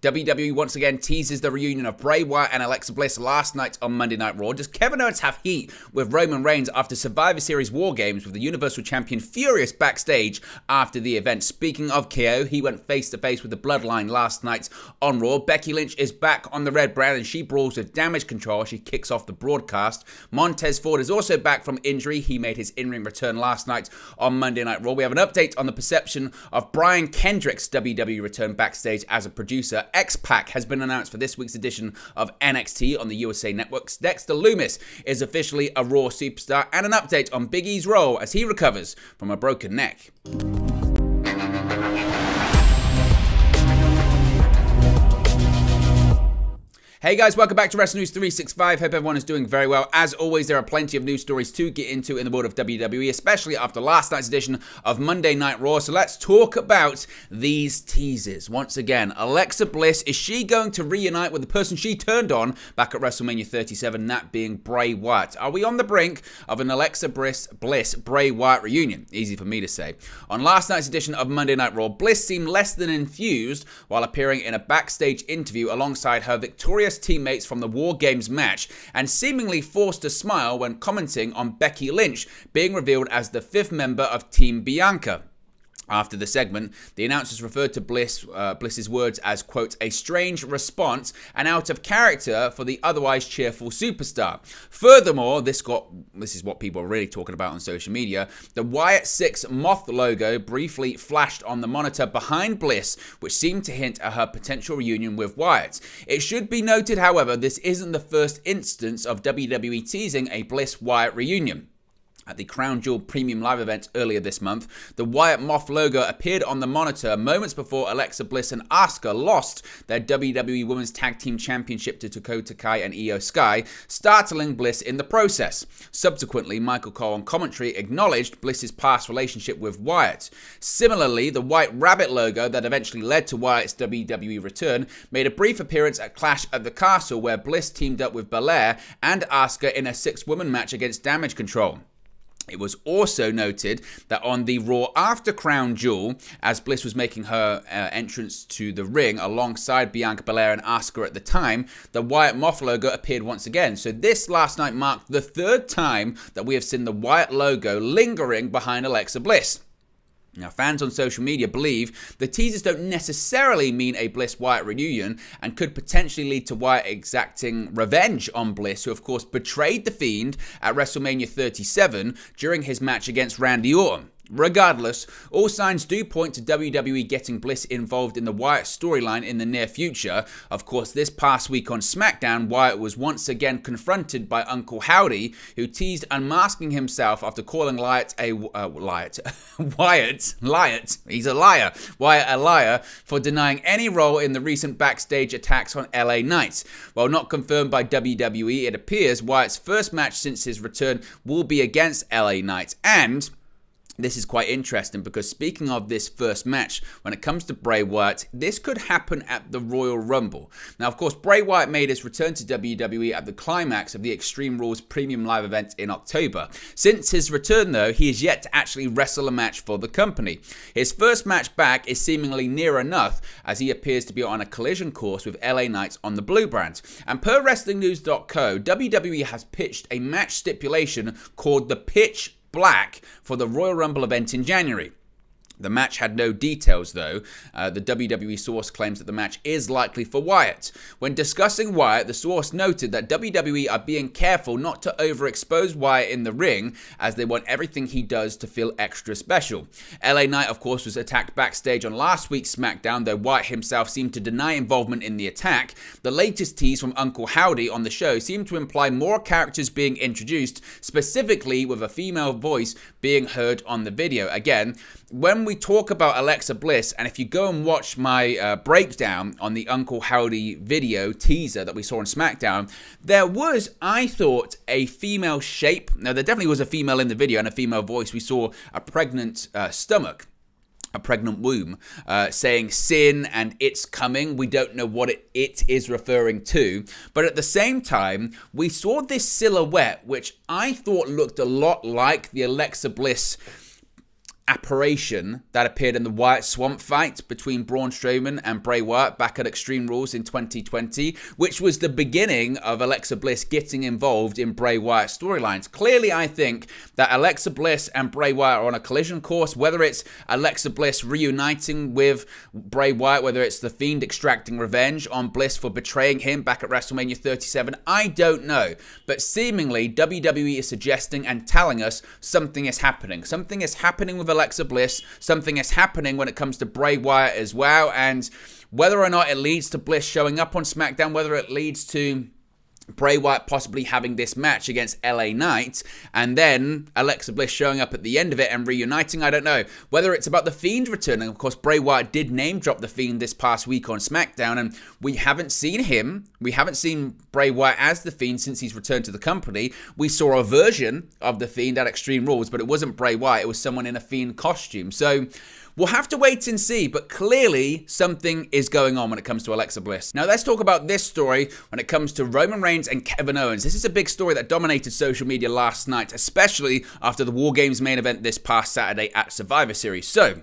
WWE once again teases the reunion of Bray Wyatt and Alexa Bliss last night on Monday Night Raw. Does Kevin Owens have heat with Roman Reigns after Survivor Series War Games with the Universal Champion furious backstage after the event? Speaking of KO, he went face to face with the Bloodline last night on Raw. Becky Lynch is back on the red brand and she brawls with damage control she kicks off the broadcast. Montez Ford is also back from injury. He made his in ring return last night on Monday Night Raw. We have an update on the perception of Brian Kendrick's WWE return backstage as a producer X-Pac has been announced for this week's edition of NXT on the USA Network's Dexter Loomis is officially a Raw superstar and an update on Big E's role as he recovers from a broken neck. Hey guys, welcome back to Wrestle News 365. Hope everyone is doing very well. As always, there are plenty of news stories to get into in the world of WWE, especially after last night's edition of Monday Night Raw. So let's talk about these teases. Once again, Alexa Bliss, is she going to reunite with the person she turned on back at WrestleMania 37, that being Bray Wyatt? Are we on the brink of an Alexa Bliss, Bliss Bray Wyatt reunion? Easy for me to say. On last night's edition of Monday Night Raw, Bliss seemed less than infused while appearing in a backstage interview alongside her Victoria teammates from the War Games match and seemingly forced a smile when commenting on Becky Lynch being revealed as the fifth member of Team Bianca. After the segment, the announcers referred to Bliss, uh, Bliss's words as, quote, a strange response and out of character for the otherwise cheerful superstar. Furthermore, this got, this is what people are really talking about on social media, the Wyatt 6 Moth logo briefly flashed on the monitor behind Bliss, which seemed to hint at her potential reunion with Wyatt. It should be noted, however, this isn't the first instance of WWE teasing a Bliss-Wyatt reunion. At the Crown Jewel Premium Live event earlier this month, the Wyatt Moth logo appeared on the monitor moments before Alexa Bliss and Asuka lost their WWE Women's Tag Team Championship to Dakota Kai and Io Sky, startling Bliss in the process. Subsequently, Michael Cole on commentary acknowledged Bliss's past relationship with Wyatt. Similarly, the White Rabbit logo that eventually led to Wyatt's WWE return made a brief appearance at Clash at the Castle, where Bliss teamed up with Belair and Asuka in a six woman match against Damage Control. It was also noted that on the Raw after Crown Jewel, as Bliss was making her uh, entrance to the ring alongside Bianca Belair and Asuka at the time, the Wyatt Moth logo appeared once again. So this last night marked the third time that we have seen the Wyatt logo lingering behind Alexa Bliss. Now, fans on social media believe the teasers don't necessarily mean a Bliss Wyatt reunion and could potentially lead to Wyatt exacting revenge on Bliss, who, of course, betrayed The Fiend at WrestleMania 37 during his match against Randy Orton. Regardless, all signs do point to WWE getting Bliss involved in the Wyatt storyline in the near future. Of course, this past week on SmackDown, Wyatt was once again confronted by Uncle Howdy, who teased unmasking himself after calling uh, Wyatt a uh, Wyatt, Wyatt, he's a liar, Wyatt a liar for denying any role in the recent backstage attacks on LA Knights. While not confirmed by WWE, it appears Wyatt's first match since his return will be against LA Knights and this is quite interesting because speaking of this first match, when it comes to Bray Wyatt, this could happen at the Royal Rumble. Now, of course, Bray Wyatt made his return to WWE at the climax of the Extreme Rules Premium Live event in October. Since his return, though, he has yet to actually wrestle a match for the company. His first match back is seemingly near enough as he appears to be on a collision course with LA Knights on the Blue Brand. And per WrestlingNews.co, WWE has pitched a match stipulation called the Pitch black for the Royal Rumble event in January. The match had no details, though. Uh, the WWE source claims that the match is likely for Wyatt. When discussing Wyatt, the source noted that WWE are being careful not to overexpose Wyatt in the ring, as they want everything he does to feel extra special. LA Knight, of course, was attacked backstage on last week's SmackDown, though Wyatt himself seemed to deny involvement in the attack. The latest tease from Uncle Howdy on the show seemed to imply more characters being introduced, specifically with a female voice being heard on the video. Again, when we talk about Alexa Bliss, and if you go and watch my uh, breakdown on the Uncle Howdy video teaser that we saw on SmackDown, there was, I thought, a female shape. Now, there definitely was a female in the video and a female voice. We saw a pregnant uh, stomach a pregnant womb, uh, saying sin and it's coming. We don't know what it, it is referring to. But at the same time, we saw this silhouette, which I thought looked a lot like the Alexa Bliss apparition that appeared in the Wyatt Swamp fight between Braun Strowman and Bray Wyatt back at Extreme Rules in 2020, which was the beginning of Alexa Bliss getting involved in Bray Wyatt storylines. Clearly, I think that Alexa Bliss and Bray Wyatt are on a collision course, whether it's Alexa Bliss reuniting with Bray Wyatt, whether it's The Fiend extracting revenge on Bliss for betraying him back at WrestleMania 37, I don't know. But seemingly, WWE is suggesting and telling us something is happening. Something is happening with Alexa Alexa Bliss. Something is happening when it comes to Bray Wyatt as well. And whether or not it leads to Bliss showing up on SmackDown, whether it leads to Bray Wyatt possibly having this match against LA Knight, and then Alexa Bliss showing up at the end of it and reuniting. I don't know whether it's about The Fiend returning. Of course, Bray Wyatt did name drop The Fiend this past week on SmackDown, and we haven't seen him. We haven't seen Bray Wyatt as The Fiend since he's returned to the company. We saw a version of The Fiend at Extreme Rules, but it wasn't Bray Wyatt, it was someone in a Fiend costume. So, We'll have to wait and see, but clearly something is going on when it comes to Alexa Bliss. Now, let's talk about this story when it comes to Roman Reigns and Kevin Owens. This is a big story that dominated social media last night, especially after the War Games main event this past Saturday at Survivor Series. So,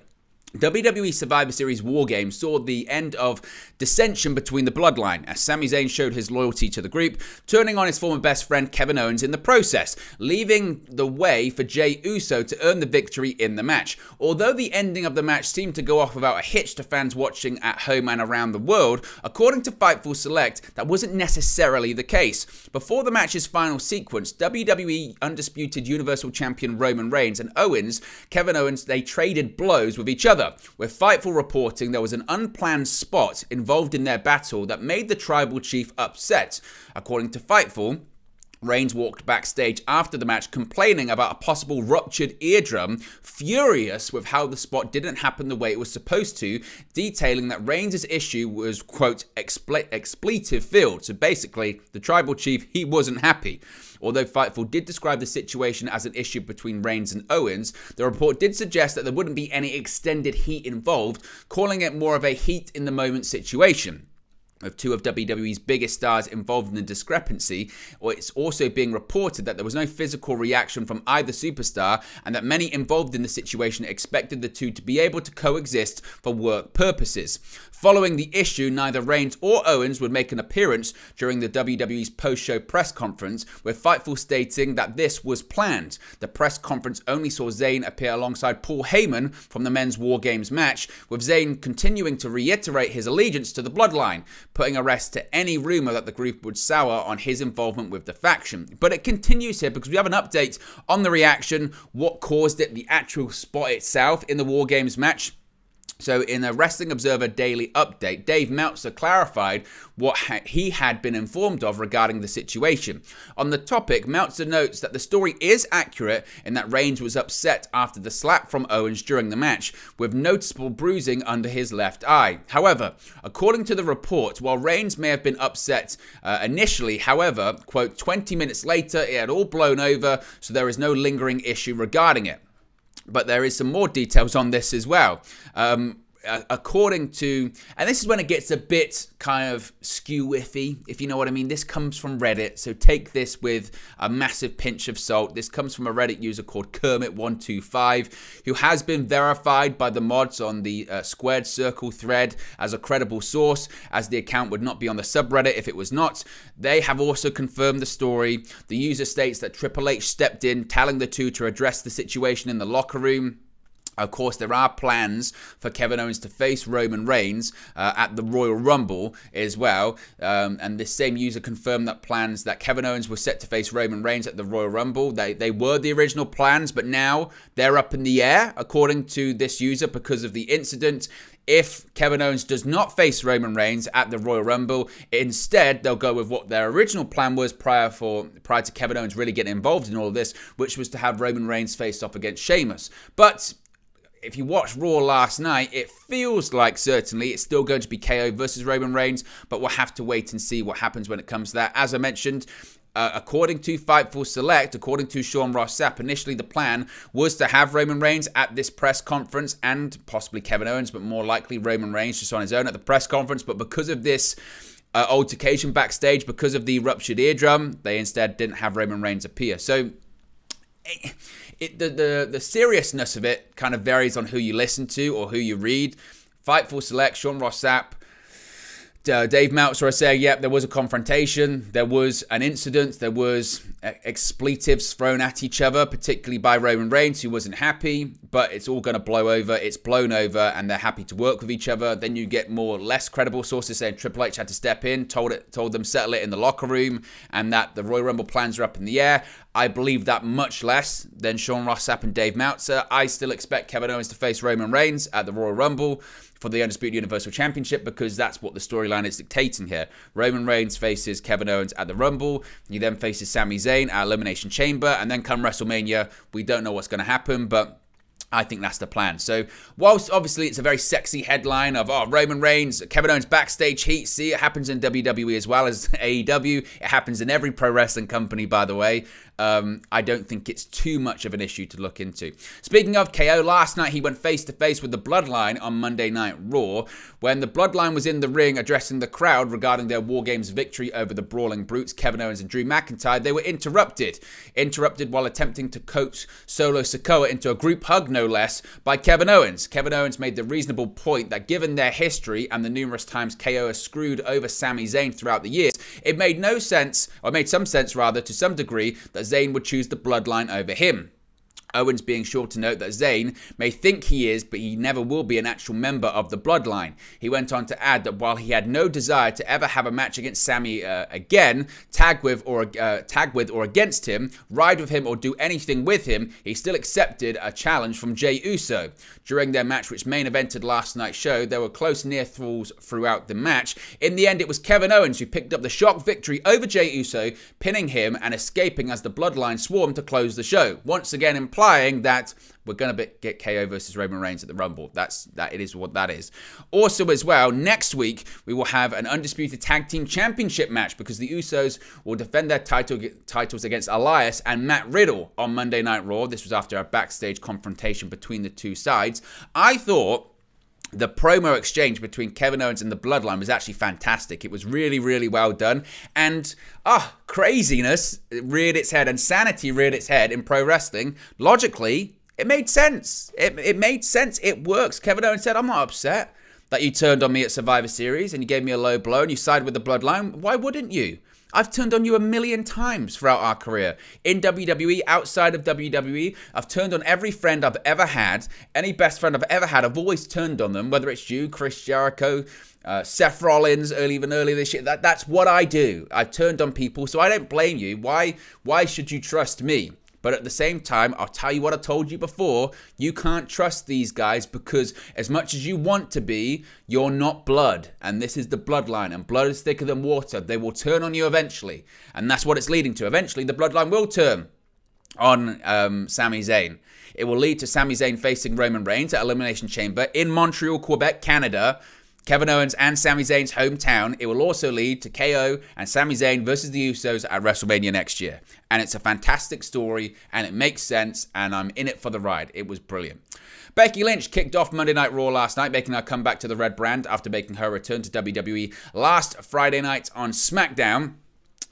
WWE Survivor Series War Games saw the end of dissension between the bloodline as Sami Zayn showed his loyalty to the group, turning on his former best friend Kevin Owens in the process, leaving the way for Jay Uso to earn the victory in the match. Although the ending of the match seemed to go off without a hitch to fans watching at home and around the world, according to Fightful Select, that wasn't necessarily the case. Before the match's final sequence, WWE Undisputed Universal Champion Roman Reigns and Owens, Kevin Owens, they traded blows with each other, with Fightful reporting there was an unplanned spot in involved in their battle that made the tribal chief upset. According to Fightful, Reigns walked backstage after the match complaining about a possible ruptured eardrum, furious with how the spot didn't happen the way it was supposed to, detailing that Reigns' issue was, quote, expletive filled. So basically, the tribal chief, he wasn't happy. Although Fightful did describe the situation as an issue between Reigns and Owens, the report did suggest that there wouldn't be any extended heat involved, calling it more of a heat in the moment situation of two of WWE's biggest stars involved in the discrepancy, or it's also being reported that there was no physical reaction from either superstar and that many involved in the situation expected the two to be able to coexist for work purposes. Following the issue, neither Reigns or Owens would make an appearance during the WWE's post-show press conference, with Fightful stating that this was planned. The press conference only saw Zayn appear alongside Paul Heyman from the men's War Games match, with Zayn continuing to reiterate his allegiance to the bloodline putting a rest to any rumour that the group would sour on his involvement with the faction. But it continues here because we have an update on the reaction, what caused it, the actual spot itself in the War Games match. So, in a Wrestling Observer daily update, Dave Meltzer clarified what ha he had been informed of regarding the situation. On the topic, Meltzer notes that the story is accurate in that Reigns was upset after the slap from Owens during the match, with noticeable bruising under his left eye. However, according to the report, while Reigns may have been upset uh, initially, however, quote, 20 minutes later, it had all blown over, so there is no lingering issue regarding it but there is some more details on this as well. Um, uh, according to, and this is when it gets a bit kind of skew-iffy, if you know what I mean. This comes from Reddit, so take this with a massive pinch of salt. This comes from a Reddit user called Kermit125, who has been verified by the mods on the uh, Squared Circle thread as a credible source, as the account would not be on the subreddit if it was not. They have also confirmed the story. The user states that Triple H stepped in, telling the two to address the situation in the locker room. Of course, there are plans for Kevin Owens to face Roman Reigns uh, at the Royal Rumble as well. Um, and this same user confirmed that plans that Kevin Owens was set to face Roman Reigns at the Royal Rumble. They, they were the original plans, but now they're up in the air, according to this user, because of the incident. If Kevin Owens does not face Roman Reigns at the Royal Rumble, instead they'll go with what their original plan was prior for prior to Kevin Owens really getting involved in all of this, which was to have Roman Reigns face off against Sheamus. But if you watched Raw last night, it feels like certainly it's still going to be KO versus Roman Reigns, but we'll have to wait and see what happens when it comes to that. As I mentioned, uh, according to Fightful Select, according to Sean Ross Sapp, initially the plan was to have Roman Reigns at this press conference and possibly Kevin Owens, but more likely Roman Reigns just on his own at the press conference. But because of this uh, altercation backstage, because of the ruptured eardrum, they instead didn't have Roman Reigns appear. So it, the, the, the seriousness of it kind of varies on who you listen to or who you read. Fightful Select, Sean Rossap, uh, Dave Meltzer are saying, yep, there was a confrontation, there was an incident, there was uh, expletives thrown at each other, particularly by Roman Reigns, who wasn't happy, but it's all going to blow over, it's blown over, and they're happy to work with each other. Then you get more less credible sources saying Triple H had to step in, told it, told them settle it in the locker room, and that the Royal Rumble plans are up in the air. I believe that much less than Sean Rossap and Dave Meltzer. I still expect Kevin Owens to face Roman Reigns at the Royal Rumble for the Undisputed Universal Championship because that's what the storyline is dictating here. Roman Reigns faces Kevin Owens at the Rumble. He then faces Sami Zayn at Elimination Chamber. And then come WrestleMania, we don't know what's going to happen, but. I think that's the plan. So, whilst obviously it's a very sexy headline of oh Roman Reigns, Kevin Owens backstage heat, see it happens in WWE as well as AEW. It happens in every pro wrestling company, by the way um, I don't think it's too much of an issue to look into. Speaking of KO, last night he went face to face with the Bloodline on Monday Night Raw. When the Bloodline was in the ring addressing the crowd regarding their War Games victory over the Brawling Brutes, Kevin Owens and Drew McIntyre, they were interrupted. Interrupted while attempting to coax Solo Sokoa into a group hug, no less, by Kevin Owens. Kevin Owens made the reasonable point that given their history and the numerous times KO has screwed over Sami Zayn throughout the years, it made no sense, or made some sense rather, to some degree, that Zayn would choose the bloodline over him. Owens being sure to note that Zayn may think he is, but he never will be an actual member of the bloodline. He went on to add that while he had no desire to ever have a match against Sammy uh, again, tag with or uh, tag with or against him, ride with him, or do anything with him, he still accepted a challenge from Jay Uso during their match, which main evented last night's show. There were close near falls throughout the match. In the end, it was Kevin Owens who picked up the shock victory over Jay Uso, pinning him and escaping as the Bloodline swarmed to close the show. Once again, implying that we're going to get KO versus Roman Reigns at the Rumble. That's that. It is what that is. Also, as well, next week we will have an undisputed tag team championship match because the Usos will defend their title titles against Elias and Matt Riddle on Monday Night Raw. This was after a backstage confrontation between the two sides. I thought the promo exchange between Kevin Owens and the Bloodline was actually fantastic. It was really, really well done. And ah, oh, craziness reared its head, and sanity reared its head in pro wrestling. Logically, it made sense. It, it made sense. It works. Kevin Owens said, I'm not upset that you turned on me at Survivor Series and you gave me a low blow and you sided with the Bloodline. Why wouldn't you? I've turned on you a million times throughout our career. In WWE, outside of WWE, I've turned on every friend I've ever had. Any best friend I've ever had, I've always turned on them, whether it's you, Chris Jericho, uh, Seth Rollins, early even earlier this year. That, that's what I do. I've turned on people, so I don't blame you. Why, why should you trust me? But at the same time, I'll tell you what I told you before you can't trust these guys because, as much as you want to be, you're not blood. And this is the bloodline, and blood is thicker than water. They will turn on you eventually. And that's what it's leading to. Eventually, the bloodline will turn on um, Sami Zayn. It will lead to Sami Zayn facing Roman Reigns at Elimination Chamber in Montreal, Quebec, Canada, Kevin Owens and Sami Zayn's hometown, it will also lead to KO and Sami Zayn versus the Usos at WrestleMania next year. And it's a fantastic story and it makes sense and I'm in it for the ride. It was brilliant. Becky Lynch kicked off Monday Night Raw last night, making her comeback to the red brand after making her return to WWE last Friday night on SmackDown.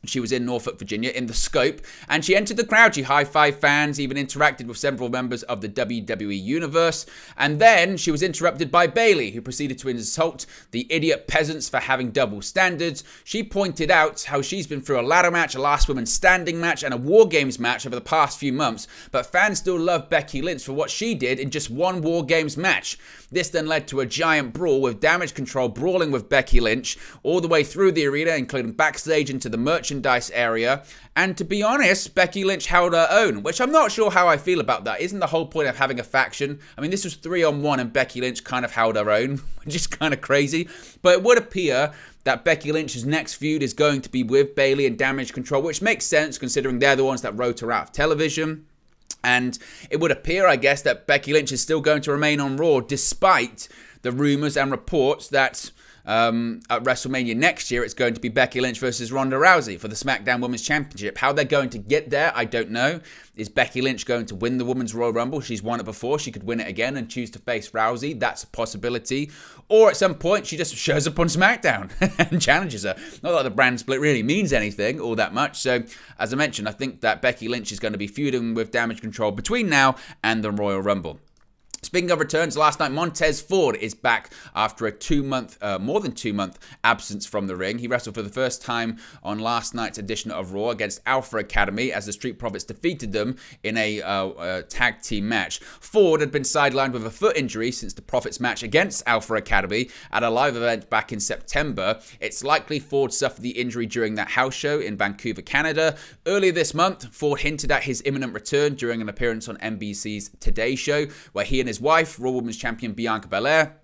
She was in Norfolk, Virginia, in the scope, and she entered the crowd. She high fived fans, even interacted with several members of the WWE Universe. And then she was interrupted by Bailey, who proceeded to insult the idiot peasants for having double standards. She pointed out how she's been through a ladder match, a last woman standing match, and a War Games match over the past few months, but fans still love Becky Lynch for what she did in just one War Games match. This then led to a giant brawl with damage control brawling with Becky Lynch all the way through the arena, including backstage into the merchandise merchandise area. And to be honest, Becky Lynch held her own, which I'm not sure how I feel about that. Isn't the whole point of having a faction? I mean, this was three on one, and Becky Lynch kind of held her own, which is kind of crazy. But it would appear that Becky Lynch's next feud is going to be with Bailey and Damage Control, which makes sense considering they're the ones that wrote her out of television. And it would appear, I guess, that Becky Lynch is still going to remain on Raw despite the rumors and reports that um, at WrestleMania next year, it's going to be Becky Lynch versus Ronda Rousey for the SmackDown Women's Championship. How they're going to get there, I don't know. Is Becky Lynch going to win the Women's Royal Rumble? She's won it before. She could win it again and choose to face Rousey. That's a possibility. Or at some point, she just shows up on SmackDown and challenges her. Not that the brand split really means anything all that much. So, as I mentioned, I think that Becky Lynch is going to be feuding with Damage Control between now and the Royal Rumble. Speaking of returns, last night Montez Ford is back after a two-month, uh, more than two-month absence from the ring. He wrestled for the first time on last night's edition of Raw against Alpha Academy as the Street Profits defeated them in a uh, uh, tag team match. Ford had been sidelined with a foot injury since the Profits match against Alpha Academy at a live event back in September. It's likely Ford suffered the injury during that house show in Vancouver, Canada. Earlier this month, Ford hinted at his imminent return during an appearance on NBC's Today Show, where he and his his wife, Raw Women's Champion Bianca Belair,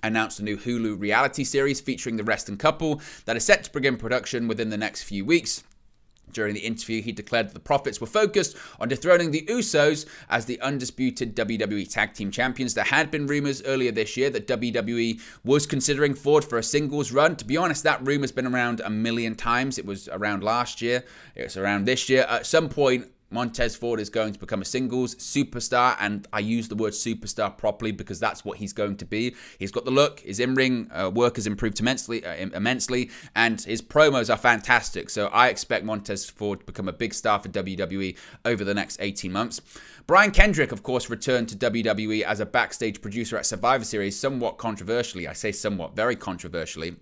announced a new Hulu reality series featuring the wrestling couple that is set to begin production within the next few weeks. During the interview, he declared that the Profits were focused on dethroning the Usos as the undisputed WWE Tag Team Champions. There had been rumors earlier this year that WWE was considering Ford for a singles run. To be honest, that rumor's been around a million times. It was around last year, it was around this year. At some point, Montez Ford is going to become a singles superstar, and I use the word superstar properly because that's what he's going to be. He's got the look, his in-ring uh, work has improved immensely, uh, immensely, and his promos are fantastic. So I expect Montez Ford to become a big star for WWE over the next 18 months. Brian Kendrick, of course, returned to WWE as a backstage producer at Survivor Series, somewhat controversially. I say somewhat, very controversially.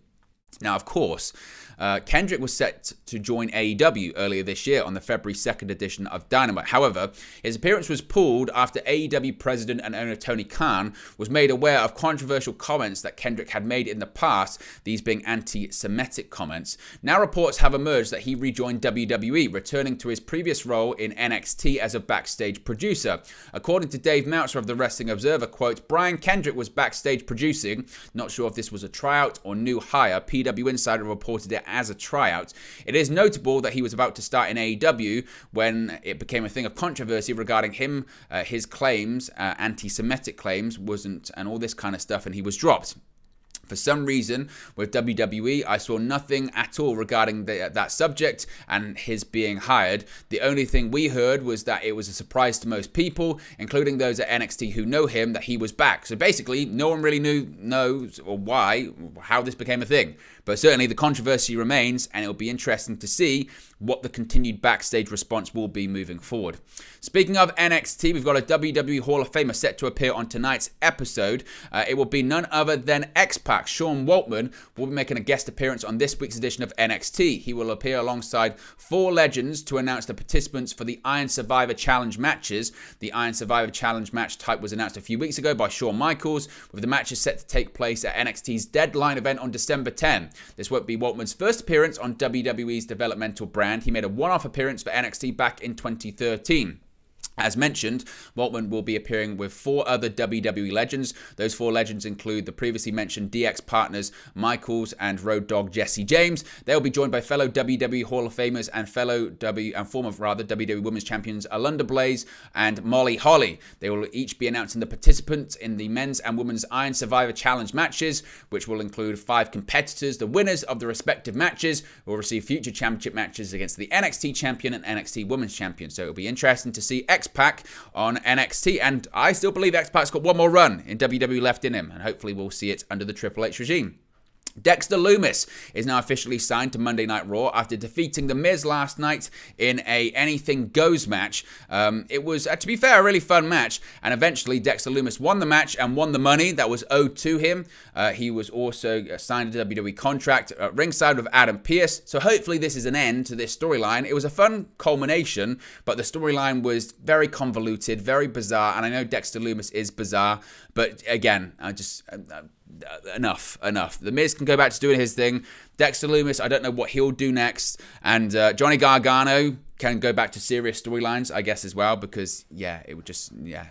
Now, of course, uh, Kendrick was set to join AEW earlier this year on the February 2nd edition of Dynamite. However, his appearance was pulled after AEW president and owner Tony Khan was made aware of controversial comments that Kendrick had made in the past, these being anti Semitic comments. Now, reports have emerged that he rejoined WWE, returning to his previous role in NXT as a backstage producer. According to Dave Meltzer of the Wrestling Observer, quote, Brian Kendrick was backstage producing. Not sure if this was a tryout or new hire. PW Insider reported it as a tryout. It is notable that he was about to start in AEW when it became a thing of controversy regarding him, uh, his claims, uh, anti Semitic claims, wasn't, and all this kind of stuff, and he was dropped. For some reason, with WWE, I saw nothing at all regarding the, that subject and his being hired. The only thing we heard was that it was a surprise to most people, including those at NXT who know him, that he was back. So basically, no one really knew knows or why how this became a thing. But certainly the controversy remains, and it'll be interesting to see what the continued backstage response will be moving forward. Speaking of NXT, we've got a WWE Hall of Famer set to appear on tonight's episode. Uh, it will be none other than X Pac. Sean Waltman will be making a guest appearance on this week's edition of NXT. He will appear alongside four legends to announce the participants for the Iron Survivor Challenge matches. The Iron Survivor Challenge match type was announced a few weeks ago by Shawn Michaels, with the matches set to take place at NXT's Deadline event on December 10. This won't be Waltman's first appearance on WWE's developmental brand. He made a one off appearance for NXT back in 2013. As mentioned, Waltman will be appearing with four other WWE legends. Those four legends include the previously mentioned DX partners Michaels and Road Dog Jesse James. They'll be joined by fellow WWE Hall of Famers and fellow W and former rather WWE Women's Champions Alunda Blaze and Molly Holly. They will each be announcing the participants in the men's and women's Iron Survivor Challenge matches, which will include five competitors. The winners of the respective matches will receive future championship matches against the NXT champion and NXT Women's Champion. So it'll be interesting to see. X X-Pac on NXT. And I still believe X-Pac's got one more run in WWE left in him, and hopefully we'll see it under the Triple H regime. Dexter Loomis is now officially signed to Monday Night Raw after defeating The Miz last night in a Anything Goes match. Um, it was, uh, to be fair, a really fun match, and eventually Dexter Loomis won the match and won the money that was owed to him. Uh, he was also uh, signed a WWE contract at ringside with Adam Pearce, so hopefully this is an end to this storyline. It was a fun culmination, but the storyline was very convoluted, very bizarre, and I know Dexter Loomis is bizarre, but again, I just. I, I, uh, enough, enough. The Miz can go back to doing his thing. Dexter Loomis, I don't know what he'll do next. And uh, Johnny Gargano can go back to serious storylines, I guess, as well, because, yeah, it would just, yeah,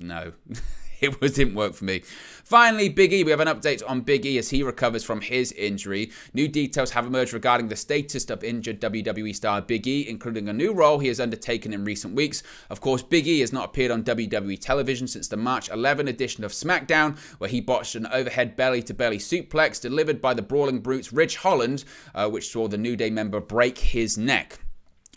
no. it was, didn't work for me. Finally, Big E. We have an update on Big E as he recovers from his injury. New details have emerged regarding the status of injured WWE star Big E, including a new role he has undertaken in recent weeks. Of course, Big E has not appeared on WWE television since the March 11 edition of SmackDown, where he botched an overhead belly to belly suplex delivered by the Brawling Brutes Ridge Holland, uh, which saw the New Day member break his neck.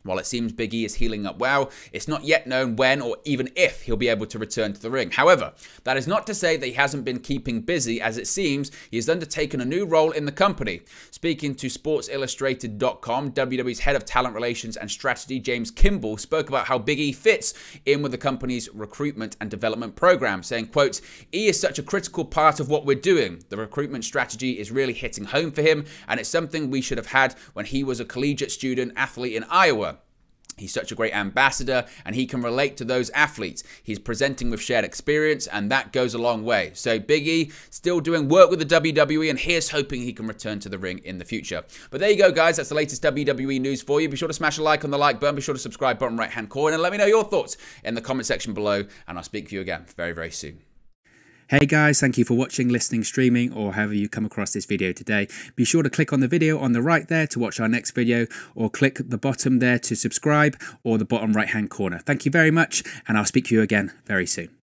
While it seems Big E is healing up well, it's not yet known when or even if he'll be able to return to the ring. However, that is not to say that he hasn't been keeping busy, as it seems he has undertaken a new role in the company. Speaking to SportsIllustrated.com, WWE's head of talent relations and strategy, James Kimball, spoke about how Big E fits in with the company's recruitment and development program, saying, quote, E is such a critical part of what we're doing. The recruitment strategy is really hitting home for him, and it's something we should have had when he was a collegiate student athlete in Iowa. He's such a great ambassador and he can relate to those athletes. He's presenting with shared experience and that goes a long way. So Big E still doing work with the WWE and here's hoping he can return to the ring in the future. But there you go guys, that's the latest WWE news for you. Be sure to smash a like on the like button, be sure to subscribe button right hand corner and let me know your thoughts in the comment section below and I'll speak to you again very very soon. Hey guys, thank you for watching, listening, streaming, or however you come across this video today. Be sure to click on the video on the right there to watch our next video, or click the bottom there to subscribe, or the bottom right hand corner. Thank you very much, and I'll speak to you again very soon.